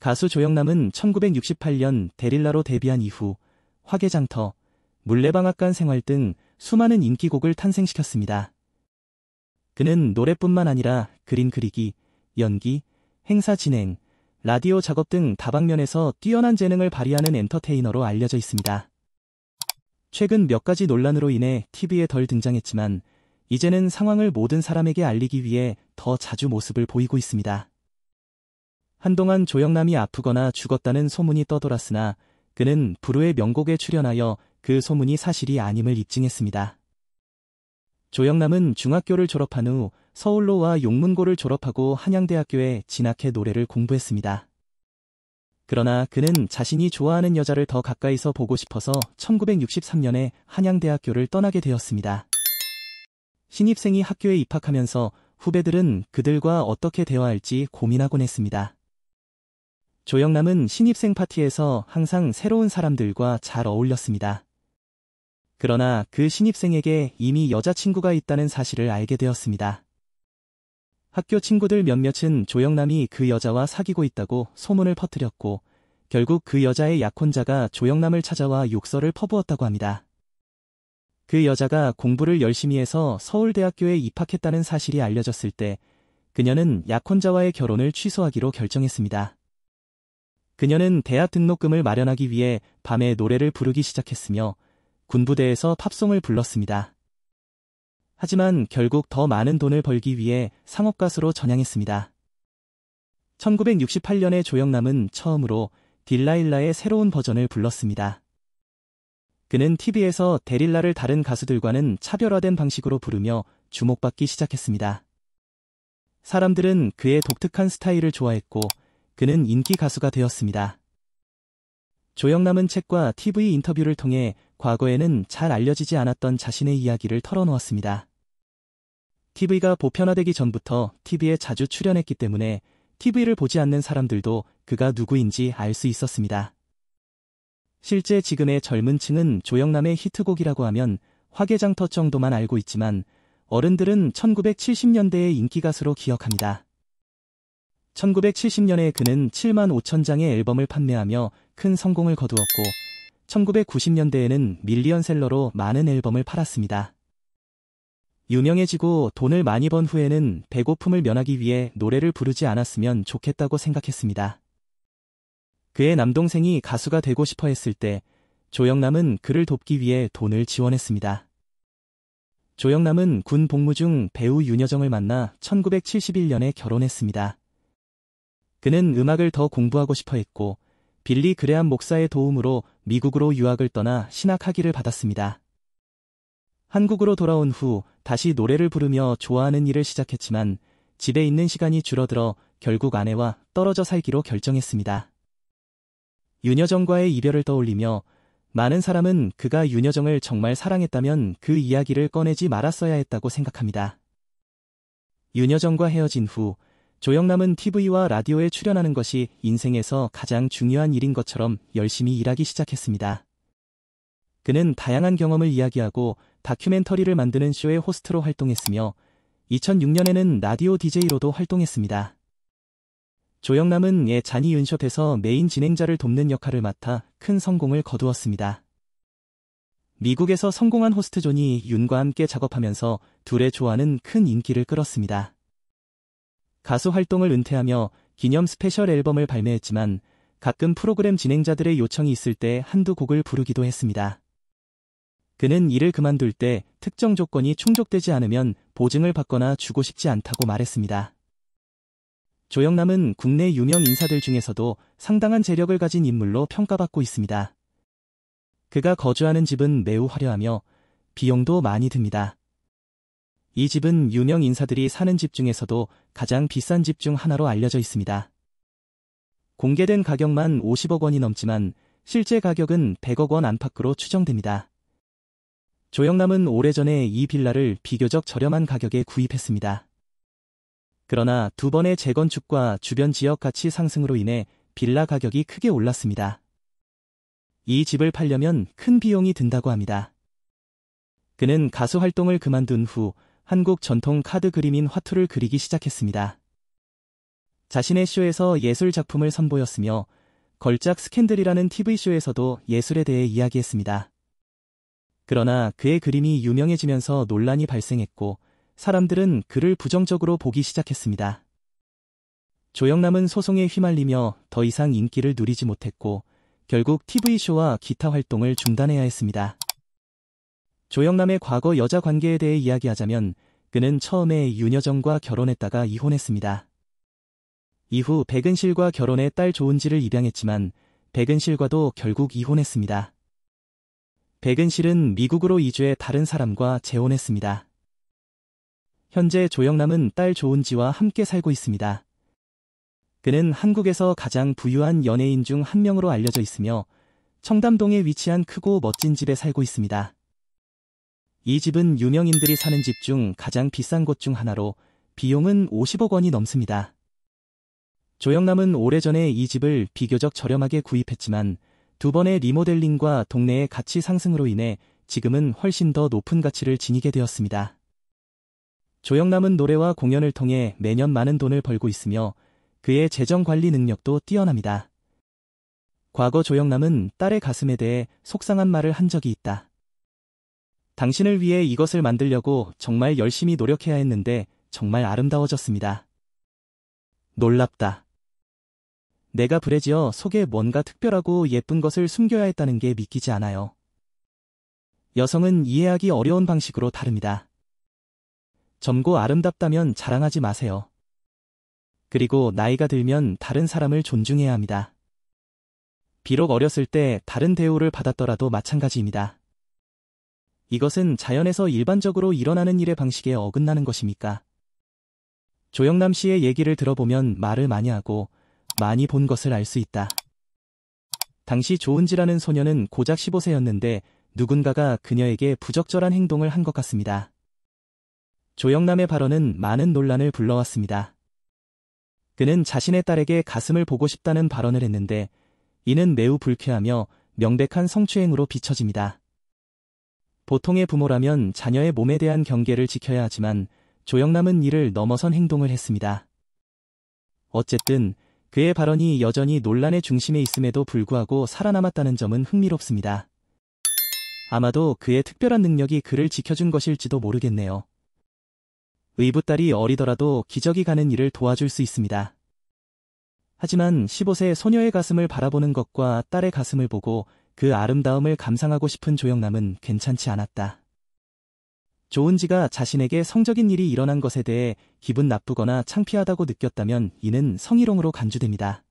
가수 조영남은 1968년 데릴라로 데뷔한 이후 화개장터, 물레방앗간 생활 등 수많은 인기곡을 탄생시켰습니다. 그는 노래뿐만 아니라 그림 그리기, 연기, 행사 진행, 라디오 작업 등 다방면에서 뛰어난 재능을 발휘하는 엔터테이너로 알려져 있습니다. 최근 몇 가지 논란으로 인해 TV에 덜 등장했지만 이제는 상황을 모든 사람에게 알리기 위해 더 자주 모습을 보이고 있습니다. 한동안 조영남이 아프거나 죽었다는 소문이 떠돌았으나 그는 불후의 명곡에 출연하여 그 소문이 사실이 아님을 입증했습니다. 조영남은 중학교를 졸업한 후 서울로와 용문고를 졸업하고 한양대학교에 진학해 노래를 공부했습니다. 그러나 그는 자신이 좋아하는 여자를 더 가까이서 보고 싶어서 1963년에 한양대학교를 떠나게 되었습니다. 신입생이 학교에 입학하면서 후배들은 그들과 어떻게 대화할지 고민하곤 했습니다. 조영남은 신입생 파티에서 항상 새로운 사람들과 잘 어울렸습니다. 그러나 그 신입생에게 이미 여자친구가 있다는 사실을 알게 되었습니다. 학교 친구들 몇몇은 조영남이 그 여자와 사귀고 있다고 소문을 퍼뜨렸고 결국 그 여자의 약혼자가 조영남을 찾아와 욕설을 퍼부었다고 합니다. 그 여자가 공부를 열심히 해서 서울대학교에 입학했다는 사실이 알려졌을 때 그녀는 약혼자와의 결혼을 취소하기로 결정했습니다. 그녀는 대학 등록금을 마련하기 위해 밤에 노래를 부르기 시작했으며 군부대에서 팝송을 불렀습니다. 하지만 결국 더 많은 돈을 벌기 위해 상업가수로 전향했습니다. 1968년에 조영남은 처음으로 딜라일라의 새로운 버전을 불렀습니다. 그는 TV에서 데릴라를 다른 가수들과는 차별화된 방식으로 부르며 주목받기 시작했습니다. 사람들은 그의 독특한 스타일을 좋아했고 그는 인기 가수가 되었습니다. 조영남은 책과 TV 인터뷰를 통해 과거에는 잘 알려지지 않았던 자신의 이야기를 털어놓았습니다. TV가 보편화되기 전부터 TV에 자주 출연했기 때문에 TV를 보지 않는 사람들도 그가 누구인지 알 수 있었습니다. 실제 지금의 젊은 층은 조영남의 히트곡이라고 하면 화개장터 정도만 알고 있지만 어른들은 1970년대의 인기가수로 기억합니다. 1970년에 그는 7만 5천 장의 앨범을 판매하며 큰 성공을 거두었고 1990년대에는 밀리언셀러로 많은 앨범을 팔았습니다. 유명해지고 돈을 많이 번 후에는 배고픔을 면하기 위해 노래를 부르지 않았으면 좋겠다고 생각했습니다. 그의 남동생이 가수가 되고 싶어 했을 때 조영남은 그를 돕기 위해 돈을 지원했습니다. 조영남은 군 복무 중 배우 윤여정을 만나 1971년에 결혼했습니다. 그는 음악을 더 공부하고 싶어 했고 빌리 그레한 목사의 도움으로 미국으로 유학을 떠나 신학 학위를 받았습니다. 한국으로 돌아온 후 다시 노래를 부르며 좋아하는 일을 시작했지만 집에 있는 시간이 줄어들어 결국 아내와 떨어져 살기로 결정했습니다. 윤여정과의 이별을 떠올리며 많은 사람은 그가 윤여정을 정말 사랑했다면 그 이야기를 꺼내지 말았어야 했다고 생각합니다. 윤여정과 헤어진 후 조영남은 TV와 라디오에 출연하는 것이 인생에서 가장 중요한 일인 것처럼 열심히 일하기 시작했습니다. 그는 다양한 경험을 이야기하고 다큐멘터리를 만드는 쇼의 호스트로 활동했으며 2006년에는 라디오 DJ로도 활동했습니다. 조영남은 예 잔이 윤숍에서 메인 진행자를 돕는 역할을 맡아 큰 성공을 거두었습니다. 미국에서 성공한 호스트 존이 윤과 함께 작업하면서 둘의 좋아하는큰 인기를 끌었습니다. 가수 활동을 은퇴하며 기념 스페셜 앨범을 발매했지만 가끔 프로그램 진행자들의 요청이 있을 때 한두 곡을 부르기도 했습니다. 그는 일을 그만둘 때 특정 조건이 충족되지 않으면 보증을 받거나 주고 싶지 않다고 말했습니다. 조영남은 국내 유명 인사들 중에서도 상당한 재력을 가진 인물로 평가받고 있습니다. 그가 거주하는 집은 매우 화려하며 비용도 많이 듭니다. 이 집은 유명 인사들이 사는 집 중에서도 가장 비싼 집 중 하나로 알려져 있습니다. 공개된 가격만 50억 원이 넘지만 실제 가격은 100억 원 안팎으로 추정됩니다. 조영남은 오래전에 이 빌라를 비교적 저렴한 가격에 구입했습니다. 그러나 두 번의 재건축과 주변 지역 가치 상승으로 인해 빌라 가격이 크게 올랐습니다. 이 집을 팔려면 큰 비용이 든다고 합니다. 그는 가수 활동을 그만둔 후 한국 전통 카드 그림인 화투를 그리기 시작했습니다. 자신의 쇼에서 예술 작품을 선보였으며 걸작 스캔들이라는 TV쇼에서도 예술에 대해 이야기했습니다. 그러나 그의 그림이 유명해지면서 논란이 발생했고 사람들은 그를 부정적으로 보기 시작했습니다. 조영남은 소송에 휘말리며 더 이상 인기를 누리지 못했고 결국 TV쇼와 기타 활동을 중단해야 했습니다. 조영남의 과거 여자 관계에 대해 이야기하자면 그는 처음에 윤여정과 결혼했다가 이혼했습니다. 이후 백은실과 결혼해 딸 조은지를 입양했지만 백은실과도 결국 이혼했습니다. 백은실은 미국으로 이주해 다른 사람과 재혼했습니다. 현재 조영남은 딸 조은지와 함께 살고 있습니다. 그는 한국에서 가장 부유한 연예인 중 한 명으로 알려져 있으며 청담동에 위치한 크고 멋진 집에 살고 있습니다. 이 집은 유명인들이 사는 집 중 가장 비싼 곳 중 하나로 비용은 50억 원이 넘습니다. 조영남은 오래전에 이 집을 비교적 저렴하게 구입했지만 두 번의 리모델링과 동네의 가치 상승으로 인해 지금은 훨씬 더 높은 가치를 지니게 되었습니다. 조영남은 노래와 공연을 통해 매년 많은 돈을 벌고 있으며 그의 재정 관리 능력도 뛰어납니다. 과거 조영남은 딸의 가슴에 대해 속상한 말을 한 적이 있다. 당신을 위해 이것을 만들려고 정말 열심히 노력해야 했는데 정말 아름다워졌습니다. 놀랍다. 내가 브레지어 속에 뭔가 특별하고 예쁜 것을 숨겨야 했다는 게 믿기지 않아요. 여성은 이해하기 어려운 방식으로 다릅니다. 젊고 아름답다면 자랑하지 마세요. 그리고 나이가 들면 다른 사람을 존중해야 합니다. 비록 어렸을 때 다른 대우를 받았더라도 마찬가지입니다. 이것은 자연에서 일반적으로 일어나는 일의 방식에 어긋나는 것입니까? 조영남 씨의 얘기를 들어보면 말을 많이 하고 많이 본 것을 알 수 있다. 당시 조은지라는 소녀는 고작 15세였는데 누군가가 그녀에게 부적절한 행동을 한 것 같습니다. 조영남의 발언은 많은 논란을 불러왔습니다. 그는 자신의 딸에게 가슴을 보고 싶다는 발언을 했는데 이는 매우 불쾌하며 명백한 성추행으로 비춰집니다. 보통의 부모라면 자녀의 몸에 대한 경계를 지켜야 하지만 조영남은 이를 넘어선 행동을 했습니다. 어쨌든 그의 발언이 여전히 논란의 중심에 있음에도 불구하고 살아남았다는 점은 흥미롭습니다. 아마도 그의 특별한 능력이 그를 지켜준 것일지도 모르겠네요. 의붓딸이 어리더라도 기적이 가는 일을 도와줄 수 있습니다. 하지만 15세 소녀의 가슴을 바라보는 것과 딸의 가슴을 보고 그 아름다움을 감상하고 싶은 조영남은 괜찮지 않았다. 조은지가 자신에게 성적인 일이 일어난 것에 대해 기분 나쁘거나 창피하다고 느꼈다면 이는 성희롱으로 간주됩니다.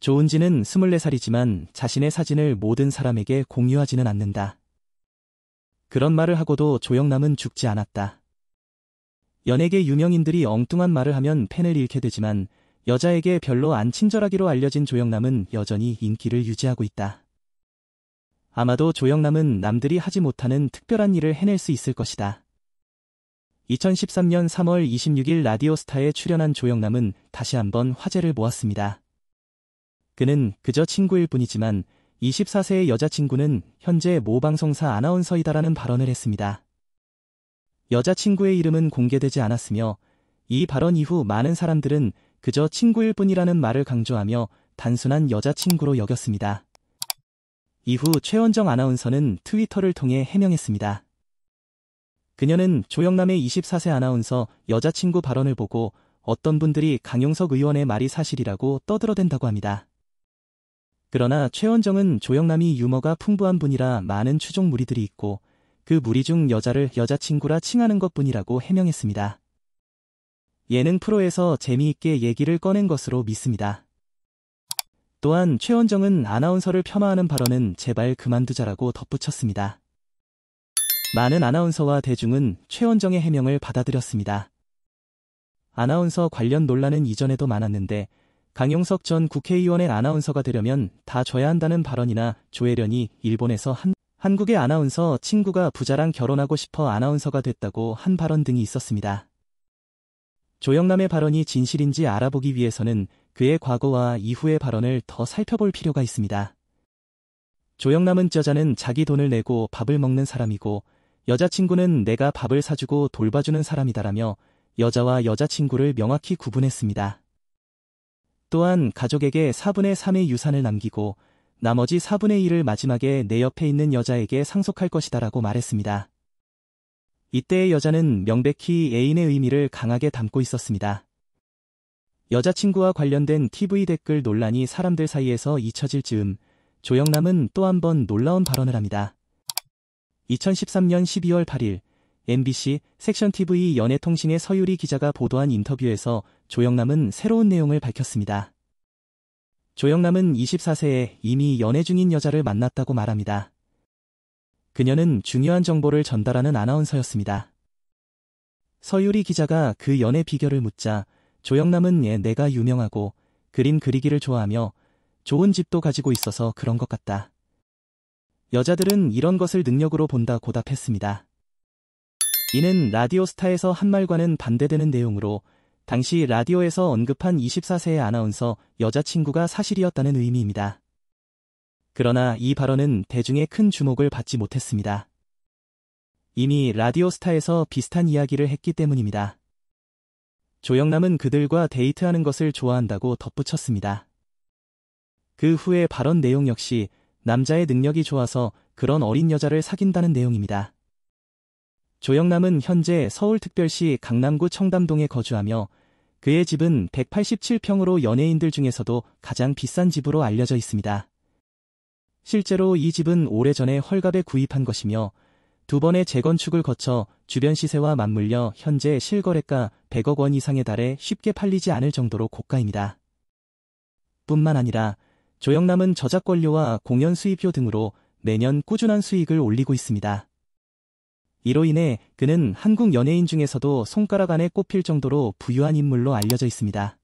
조은지는 24살이지만 자신의 사진을 모든 사람에게 공유하지는 않는다. 그런 말을 하고도 조영남은 죽지 않았다. 연예계 유명인들이 엉뚱한 말을 하면 팬을 잃게 되지만 여자에게 별로 안 친절하기로 알려진 조영남은 여전히 인기를 유지하고 있다. 아마도 조영남은 남들이 하지 못하는 특별한 일을 해낼 수 있을 것이다. 2013년 3월 26일 라디오스타에 출연한 조영남은 다시 한번 화제를 모았습니다. 그는 그저 친구일 뿐이지만 24세의 여자친구는 현재 모 방송사 아나운서이다라는 발언을 했습니다. 여자친구의 이름은 공개되지 않았으며 이 발언 이후 많은 사람들은 그저 친구일 뿐이라는 말을 강조하며 단순한 여자친구로 여겼습니다. 이후 최원정 아나운서는 트위터를 통해 해명했습니다. 그녀는 조영남의 24세 아나운서 여자친구 발언을 보고 어떤 분들이 강용석 의원의 말이 사실이라고 떠들어댄다고 합니다. 그러나 최원정은 조영남이 유머가 풍부한 분이라 많은 추종 무리들이 있고 그 무리 중 여자를 여자친구라 칭하는 것뿐이라고 해명했습니다. 예능 프로에서 재미있게 얘기를 꺼낸 것으로 믿습니다. 또한 최원정은 아나운서를 폄하하는 발언은 제발 그만두자라고 덧붙였습니다. 많은 아나운서와 대중은 최원정의 해명을 받아들였습니다. 아나운서 관련 논란은 이전에도 많았는데 강용석 전 국회의원의 아나운서가 되려면 다줘야 한다는 발언이나 조혜련이 일본에서 한, 한국의 아나운서 친구가 부자랑 결혼하고 싶어 아나운서가 됐다고 한 발언 등이 있었습니다. 조영남의 발언이 진실인지 알아보기 위해서는 그의 과거와 이후의 발언을 더 살펴볼 필요가 있습니다. 조영남은 저자는 자기 돈을 내고 밥을 먹는 사람이고 여자친구는 내가 밥을 사주고 돌봐주는 사람이다라며 여자와 여자친구를 명확히 구분했습니다. 또한 가족에게 4분의 3의 유산을 남기고 나머지 4분의 1을 마지막에 내 옆에 있는 여자에게 상속할 것이다라고 말했습니다. 이때의 여자는 명백히 애인의 의미를 강하게 담고 있었습니다. 여자친구와 관련된 TV 댓글 논란이 사람들 사이에서 잊혀질 즈음 조영남은 또 한번 놀라운 발언을 합니다. 2013년 12월 8일 MBC 섹션TV 연애통신의 서유리 기자가 보도한 인터뷰에서 조영남은 새로운 내용을 밝혔습니다. 조영남은 24세에 이미 연애 중인 여자를 만났다고 말합니다. 그녀는 중요한 정보를 전달하는 아나운서였습니다. 서유리 기자가 그 연애 비결을 묻자 조영남은 예, 내가 유명하고 그림 그리기를 좋아하며 좋은 집도 가지고 있어서 그런 것 같다. 여자들은 이런 것을 능력으로 본다 고답했습니다. 이는 라디오스타에서 한 말과는 반대되는 내용으로 당시 라디오에서 언급한 24세의 아나운서 여자친구가 사실이었다는 의미입니다. 그러나 이 발언은 대중의 큰 주목을 받지 못했습니다. 이미 라디오스타에서 비슷한 이야기를 했기 때문입니다. 조영남은 그들과 데이트하는 것을 좋아한다고 덧붙였습니다. 그 후의 발언 내용 역시 남자의 능력이 좋아서 그런 어린 여자를 사귄다는 내용입니다. 조영남은 현재 서울특별시 강남구 청담동에 거주하며 그의 집은 187평으로 연예인들 중에서도 가장 비싼 집으로 알려져 있습니다. 실제로 이 집은 오래전에 헐값에 구입한 것이며 두 번의 재건축을 거쳐 주변 시세와 맞물려 현재 실거래가 100억 원 이상에 달해 쉽게 팔리지 않을 정도로 고가입니다. 뿐만 아니라 조영남은 저작권료와 공연 수입료 등으로 매년 꾸준한 수익을 올리고 있습니다. 이로 인해 그는 한국 연예인 중에서도 손가락 안에 꼽힐 정도로 부유한 인물로 알려져 있습니다.